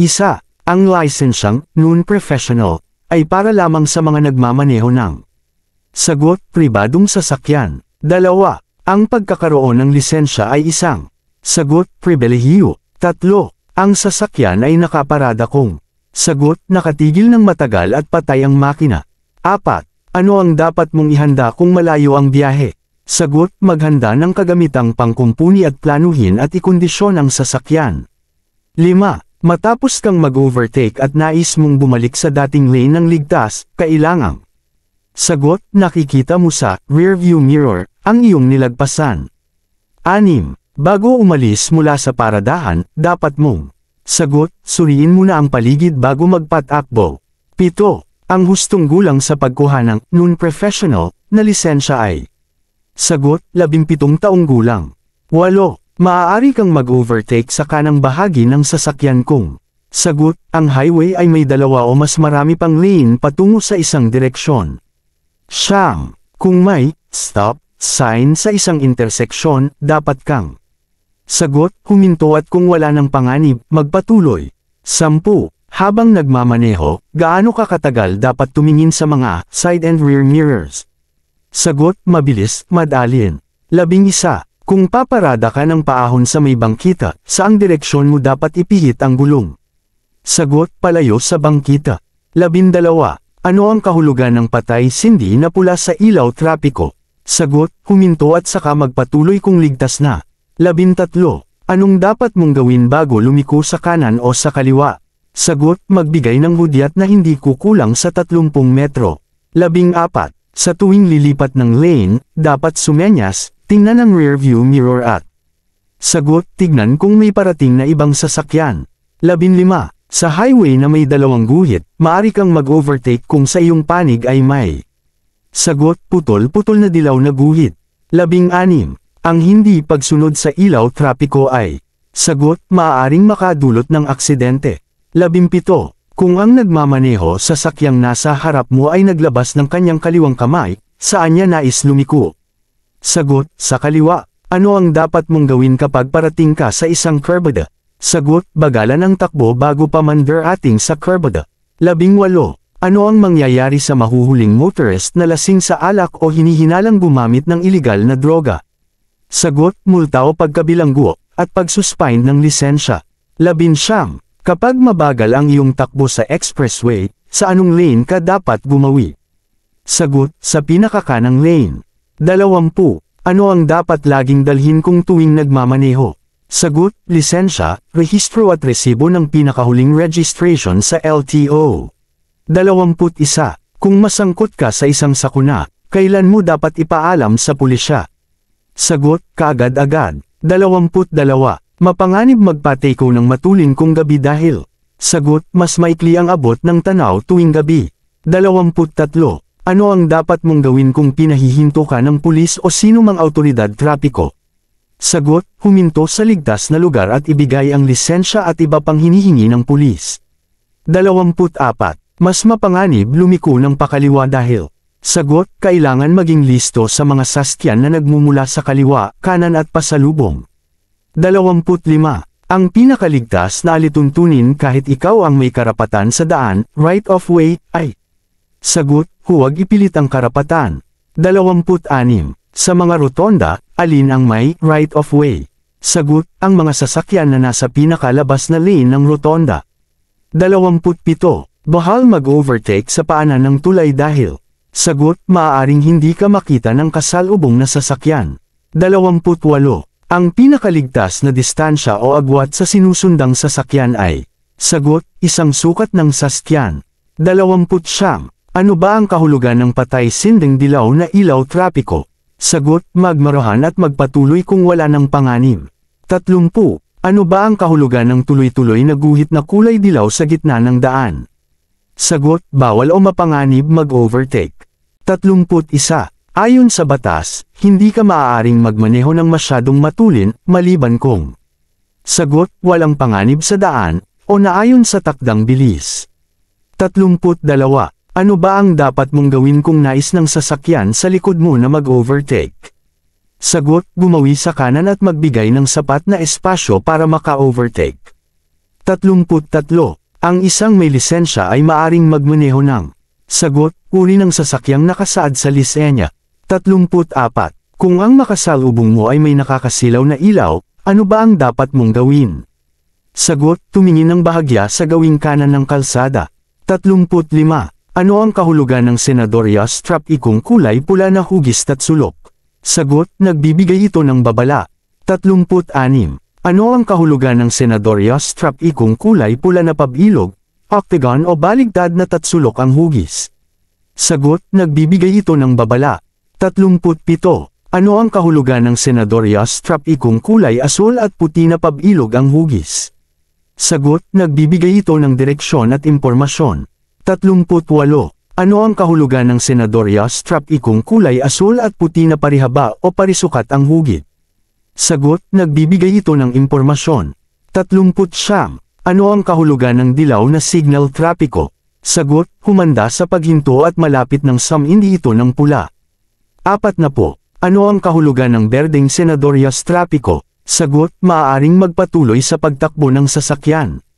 Isa, ang lisensyang non-professional ay para lamang sa mga nagmamaneho ng sagot pribadong sasakyan. Dalawa, ang pagkakaroon ng lisensya ay isang sagot pribilehiyo. Tatlo, ang sasakyan ay nakaparada kung sagot nakatigil ng matagal at patay ang makina. Apat, ano ang dapat mong ihanda kung malayo ang biyahe? Sagot, maghanda ng kagamitang pangkumpuni at planuhin at ikondisyon ang sasakyan. 5. Matapos kang mag-overtake at nais mong bumalik sa dating lane ng ligtas, kailangang Sagot, nakikita mo sa rearview mirror ang iyong nilagpasan. 6. Bago umalis mula sa paradahan, dapat mong Sagot, suriin mo na ang paligid bago magpatakbo. 7. Ang hustong gulang sa pagkuha ng non-professional na lisensya ay Sagot, 17 taong gulang. 8. Maaari kang mag-overtake sa kanang bahagi ng sasakyan kung Sagot, ang highway ay may dalawa o mas marami pang lane patungo sa isang direksyon. Siyam, kung may stop sign sa isang interseksyon, dapat kang Sagot, huminto at kung wala ng panganib, magpatuloy. Sampu, habang nagmamaneho, gaano ka katagal dapat tumingin sa mga side and rear mirrors? Sagot, mabilis, madalin. Labing isa, kung paparada ka ng paahon sa may bangkita, saang direksyon mo dapat ipihit ang gulong? Sagot, palayo sa bangkita. Labindalawa, ano ang kahulugan ng patay sindi na pula sa ilaw trapiko? Sagot, huminto at saka magpatuloy kung ligtas na. Labintatlo, anong dapat mong gawin bago lumiko sa kanan o sa kaliwa? Sagot, magbigay ng hudyat na hindi kukulang sa 30 metro. Labing apat, sa tuwing lilipat ng lane, dapat sumenyas, Tingnan ang rearview mirror at Sagot, tignan kung may parating na ibang sasakyan. 15. Sa highway na may dalawang guhit, maari kang mag-overtake kung sa iyong panig ay may. Sagot, putol-putol na dilaw na guhit. 16. Ang hindi pagsunod sa ilaw trapiko ay. Sagot, maaaring makadulot ng aksidente. 17. Kung ang nagmamaneho sa sakyang nasa harap mo ay naglabas ng kanyang kaliwang kamay, saan niya nais lumiko? Sagot, sa kaliwa. Ano ang dapat mong gawin kapag parating ka sa isang kurbada? Sagot, bagalan ang takbo bago pa man ating sa kurbada. Labing walo. Ano ang mangyayari sa mahuhuling motorist na lasing sa alak o hinihinalang gumamit ng ilegal na droga? Sagot, multa o pagkabilanggo, at pagsuspine ng lisensya. Labinsyam, kapag mabagal ang iyong takbo sa expressway, sa anong lane ka dapat gumawi? Sagot, sa pinakakanang lane. Dalawampu, ano ang dapat laging dalhin kung tuwing nagmamaneho? Sagot, lisensya, rehistro at resibo ng pinakahuling registration sa LTO. Dalawamput isa, kung masangkot ka sa isang sakuna, kailan mo dapat ipaalam sa pulisya? Sagot, kaagad-agad. Dalawamput dalawa, mapanganib magpateko ng matulin kung gabi dahil. Sagot, mas maikli ang abot ng tanaw tuwing gabi. Dalawamput tatlo, ano ang dapat mong gawin kung pinahihinto ka ng pulis o sino mang autoridad trapiko? Sagot, huminto sa ligtas na lugar at ibigay ang lisensya at iba pang hinihingi ng pulis. 24. Mas mapanganib lumiko ng pakaliwa dahil. Sagot, kailangan maging listo sa mga sasakyan na nagmumula sa kaliwa, kanan at pasalubong. 25. Ang pinakaligtas na alituntunin kahit ikaw ang may karapatan sa daan, right of way, ay Sagot, huwag ipilit ang karapatan. 26. Sa mga rotonda, alin ang may right of way? Sagot, ang mga sasakyan na nasa pinakalabas na lane ng rotonda. 27. Bahal mag-overtake sa paanan ng tulay dahil. Sagot, maaaring hindi ka makita ng kasalubong na sasakyan. 28. Ang pinakaligtas na distansya o agwat sa sinusundang sasakyan ay. Sagot, isang sukat ng sasakyan. 29. Ano ba ang kahulugan ng patay sinding dilaw na ilaw trapiko? Sagot, magmarahan at magpatuloy kung wala ng panganib. 30. Ano ba ang kahulugan ng tuloy-tuloy na guhit na kulay dilaw sa gitna ng daan? Sagot, bawal o mapanganib mag-overtake. 31. Ayon sa batas, hindi ka maaaring magmaneho ng masyadong matulin, maliban kung Sagot, walang panganib sa daan, o naayon sa takdang bilis. 32. Ano ba ang dapat mong gawin kung nais ng sasakyan sa likod mo na mag-overtake? Sagot, gumawi sa kanan at magbigay ng sapat na espasyo para maka-overtake. 33. Ang isang may lisensya ay maaring magmaneho ng Sagot, uri ng sasakyang nakasaad sa lisenya. 34. Kung ang makasalubong mo ay may nakakasilaw na ilaw, ano ba ang dapat mong gawin? Sagot, tumingin ng bahagya sa gawing kanan ng kalsada. 35. Ano ang kahulugan ng Senador Yastrap Ikong kulay pula na hugis at sulok? Sagot, nagbibigay ito ng babala. 36. Ano ang kahulugan ng Senador Yastrap Ikong kulay pula na pabilog, octagon o baligtad na tatsulok ang hugis? Sagot, nagbibigay ito ng babala. 37. Ano ang kahulugan ng Senador Yastrap Ikong kulay asul at puti na pabilog ang hugis? Sagot, nagbibigay ito ng direksyon at impormasyon. 38. Ano ang kahulugan ng Senador Yastrap ikong kulay asul at puti na parihaba o parisukat ang hugit? Sagot, nagbibigay ito ng impormasyon. 39. Ano ang kahulugan ng dilaw na signal trapiko? Sagot, humanda sa paghinto at malapit ng SAM hindi ito ng pula. Apat na po. Ano ang kahulugan ng berdeng Senador Yastrapiko? Sagot, maaaring magpatuloy sa pagtakbo ng sasakyan.